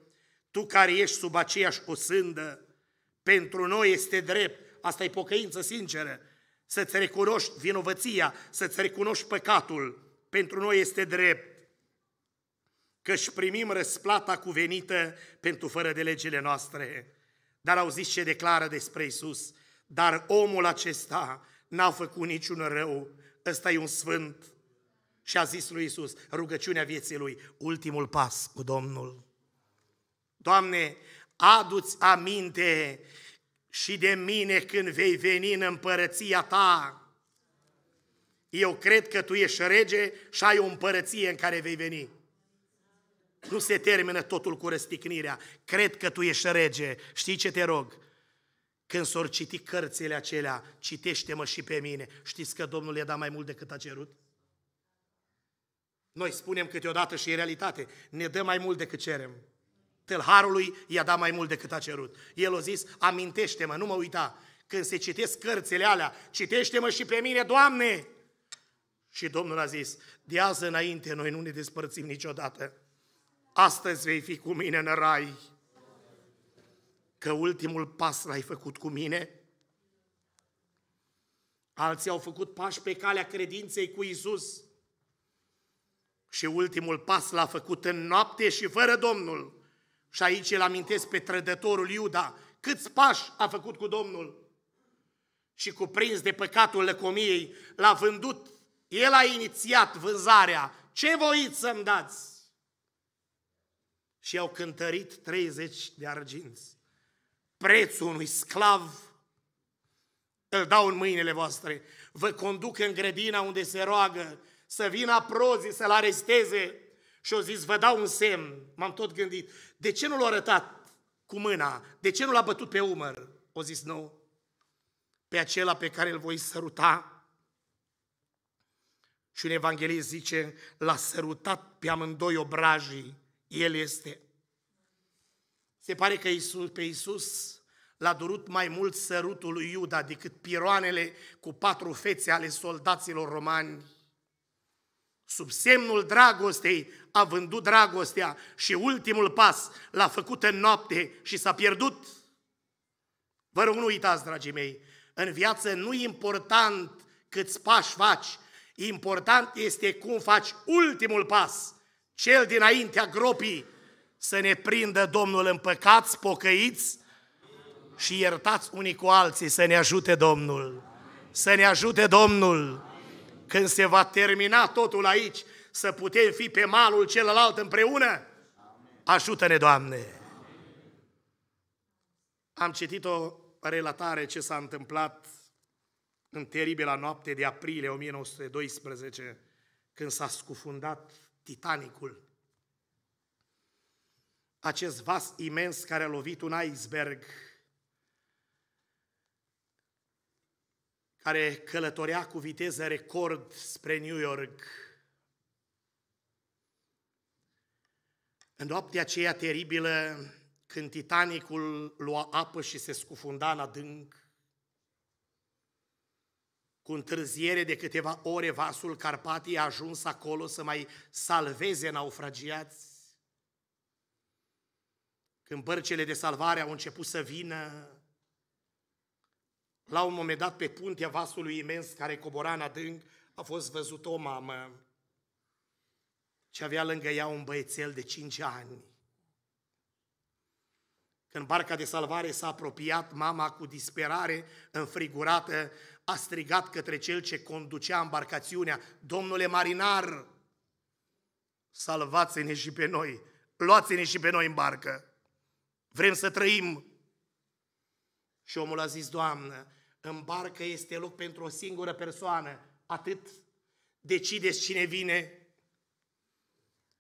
tu care ești sub aceeași osândă, pentru noi este drept, asta e pocăință sinceră, să-ți recunoști vinovăția, să-ți recunoști păcatul, pentru noi este drept, că își primim răsplata cuvenită pentru fără de legile noastre. Dar auziți ce declară despre Isus, dar omul acesta n-a făcut niciun rău, ăsta e un sfânt. Și a zis lui Isus, rugăciunea vieții lui, ultimul pas cu Domnul. Doamne, aduți aminte și de mine când vei veni în împărăția ta eu cred că tu ești rege și ai o împărăție în care vei veni. Nu se termină totul cu răsticnirea. Cred că tu ești rege. Știi ce te rog? Când s-or citi cărțile acelea, citește-mă și pe mine. Știți că Domnul i-a dat mai mult decât a cerut? Noi spunem câteodată și e realitate, ne dă mai mult decât cerem. Tâlharului i-a dat mai mult decât a cerut. El a zis, amintește-mă, nu mă uita. Când se citesc cărțile alea, citește-mă și pe mine, Doamne! Și Domnul a zis, de azi înainte noi nu ne despărțim niciodată. Astăzi vei fi cu mine în rai. Că ultimul pas l-ai făcut cu mine. Alții au făcut pași pe calea credinței cu Isus. Și ultimul pas l-a făcut în noapte și fără Domnul. Și aici îl amintesc pe trădătorul Iuda, câți pași a făcut cu Domnul. Și cuprins de păcatul lăcomiei, l-a vândut el a inițiat vânzarea. Ce voiți să-mi dați? Și au cântărit 30 de arginți. Prețul unui sclav îl dau în mâinile voastre. Vă conduc în grădina unde se roagă să vină aprozii să-l aresteze. Și au zis, vă dau un semn. M-am tot gândit. De ce nu l-a arătat cu mâna? De ce nu l-a bătut pe umăr? O zis, nu. Pe acela pe care îl voi săruta, și un evanghelist zice, l-a sărutat pe amândoi obrajii, el este. Se pare că Iisus, pe Iisus l-a durut mai mult sărutul lui Iuda decât piroanele cu patru fețe ale soldaților romani. Sub semnul dragostei a vândut dragostea și ultimul pas l-a făcut în noapte și s-a pierdut. Vă rog, nu uitați, dragii mei, în viață nu e important câți pași faci, Important este cum faci ultimul pas, cel dinaintea gropii, să ne prindă Domnul în păcați, pocăiți și iertați unii cu alții, să ne ajute Domnul. Să ne ajute Domnul. Când se va termina totul aici, să putem fi pe malul celălalt împreună. Ajută-ne, Doamne! Am citit o relatare ce s-a întâmplat în teribila noapte de aprilie 1912, când s-a scufundat Titanicul. Acest vas imens care a lovit un iceberg, care călătorea cu viteză record spre New York. În noaptea aceea teribilă, când Titanicul lua apă și se scufunda în adânc, cu întârziere de câteva ore, vasul Carpatii a ajuns acolo să mai salveze naufragiați. Când bărcele de salvare au început să vină, la un moment dat, pe puntea vasului imens care cobora în adânc, a fost văzut o mamă ce avea lângă ea un băiețel de cinci ani. Când barca de salvare s-a apropiat, mama cu disperare înfrigurată a strigat către cel ce conducea embarcațiunea, Domnule marinar, salvați-ne și pe noi, luați-ne și pe noi în barcă, vrem să trăim. Și omul a zis, Doamnă, în barcă este loc pentru o singură persoană, atât decideți cine vine.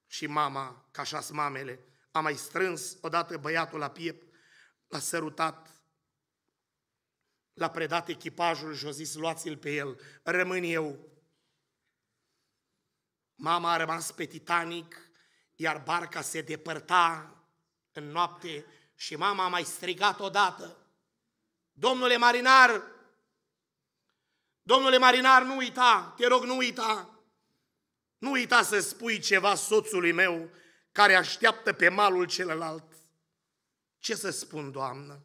Și mama, ca așa mamele, am mai strâns odată băiatul la piept, l-a sărutat, l-a predat echipajul și a zis, luați-l pe el, rămân eu. Mama a rămas pe Titanic, iar barca se depărta în noapte și mama a mai strigat odată, Domnule marinar, domnule marinar, nu uita, te rog, nu uita, nu uita să spui ceva soțului meu care așteaptă pe malul celălalt. Ce să spun, Doamnă?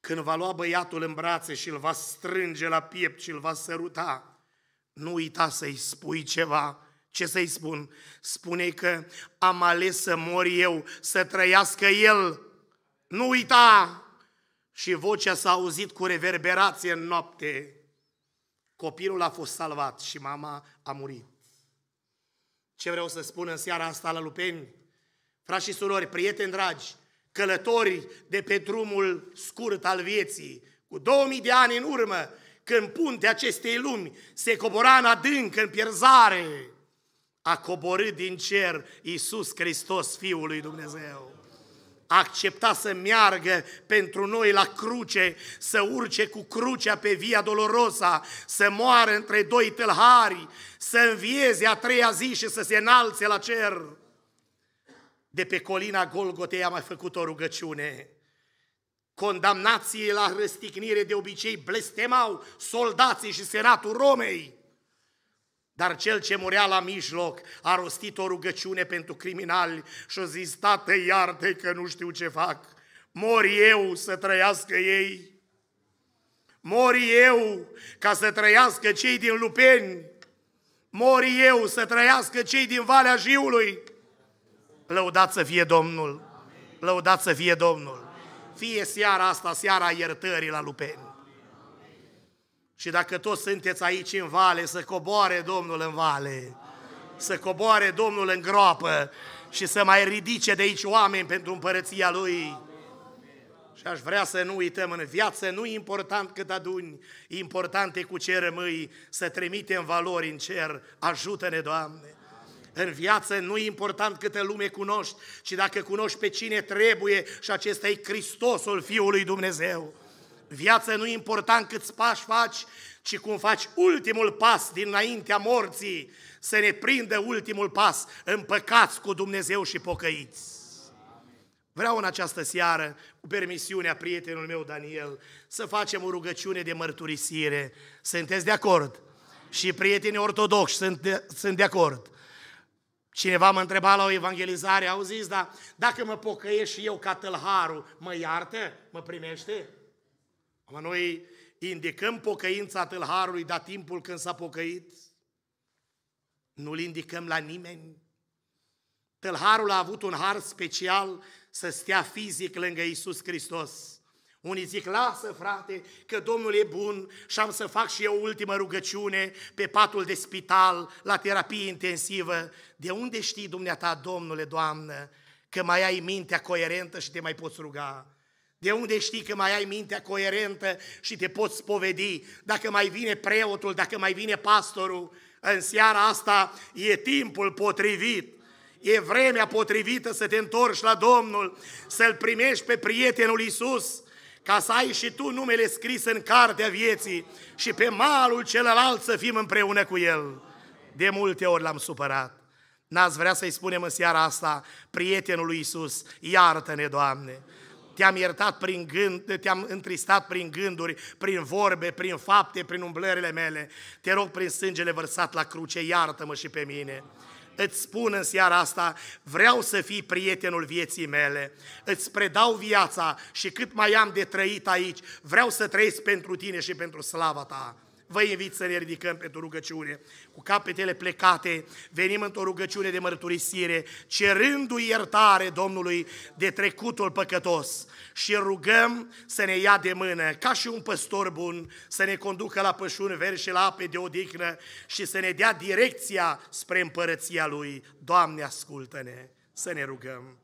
Când va lua băiatul în brațe și îl va strânge la piept și îl va săruta, nu uita să-i spui ceva. Ce să-i spun? Spune că am ales să mor eu, să trăiască el. Nu uita! Și vocea s-a auzit cu reverberație în noapte. Copilul a fost salvat și mama a murit. Ce vreau să spun în seara asta la Lupeni? Frați și surori, prieteni dragi, călători de pe drumul scurt al vieții, cu 2000 de ani în urmă, când puntea acestei lumi se cobora în adânc, în pierzare, a coborât din cer Iisus Hristos, Fiul lui Dumnezeu a acceptat să meargă pentru noi la cruce, să urce cu crucea pe Via Dolorosa, să moară între doi tâlhari, să învieze a treia zi și să se înalțe la cer. De pe colina Golgotei a mai făcut o rugăciune. Condamnații la răstignire de obicei blestemau soldații și senatul Romei. Dar cel ce murea la mijloc a rostit o rugăciune pentru criminali și a zis, Tată, iartă că nu știu ce fac. Mor eu să trăiască ei. Mor eu ca să trăiască cei din Lupeni. Mor eu să trăiască cei din Valea Jiului. Lăudați să fie Domnul! Lăudați să fie Domnul! Fie seara asta, seara iertării la Lupeni. Și dacă toți sunteți aici în vale, să coboare Domnul în vale, să coboare Domnul în groapă și să mai ridice de aici oameni pentru împărăția Lui. Și aș vrea să nu uităm în viață, nu e important cât aduni, important e cu ce rămâi, să trimitem valori în cer. Ajută-ne, Doamne! În viață nu e important câtă lume cunoști, ci dacă cunoști pe cine trebuie și acesta e Hristosul Fiului Dumnezeu. Viața nu e important câți pași faci, ci cum faci ultimul pas dinaintea morții, să ne prindă ultimul pas, împăcați cu Dumnezeu și pocăiți. Vreau în această seară, cu permisiunea prietenului meu Daniel, să facem o rugăciune de mărturisire. Sunteți de acord? Și prietenii ortodoxi sunt de, sunt de acord. Cineva mă întreba la o evangelizare, zis, dar dacă mă pocăiesc și eu ca tălharul, mă iartă? Mă primește? Acum noi indicăm pocăința tâlharului, dar timpul când s-a pocăit, nu-l indicăm la nimeni. Tâlharul a avut un har special să stea fizic lângă Isus Hristos. Unii zic, lasă frate, că Domnul e bun și am să fac și eu o ultimă rugăciune pe patul de spital, la terapie intensivă. De unde știi dumneata, Domnule, Doamnă, că mai ai mintea coerentă și te mai poți ruga? De unde știi că mai ai mintea coerentă și te poți spovedi? Dacă mai vine preotul, dacă mai vine pastorul, în seara asta e timpul potrivit. E vremea potrivită să te întorci la Domnul, să-L primești pe prietenul Isus, ca să ai și tu numele scris în cartea vieții și pe malul celălalt să fim împreună cu El. De multe ori l-am supărat. N-ați vrea să-i spunem în seara asta prietenului Isus, iartă-ne, Doamne! te-am iertat prin gând, te-am întristat prin gânduri, prin vorbe, prin fapte, prin umblările mele. Te rog prin sângele vărsat la cruce, iartă-mă și pe mine. Îți spun în seara asta, vreau să fii prietenul vieții mele. Îți predau viața și cât mai am de trăit aici, vreau să trăiesc pentru tine și pentru slava ta. Vă invit să ne ridicăm pentru rugăciune, cu capetele plecate, venim într-o rugăciune de mărturisire, cerându-i iertare Domnului de trecutul păcătos și rugăm să ne ia de mână, ca și un păstor bun, să ne conducă la pășuni verzi și la ape de odihnă și să ne dea direcția spre împărăția Lui. Doamne, ascultă-ne! Să ne rugăm!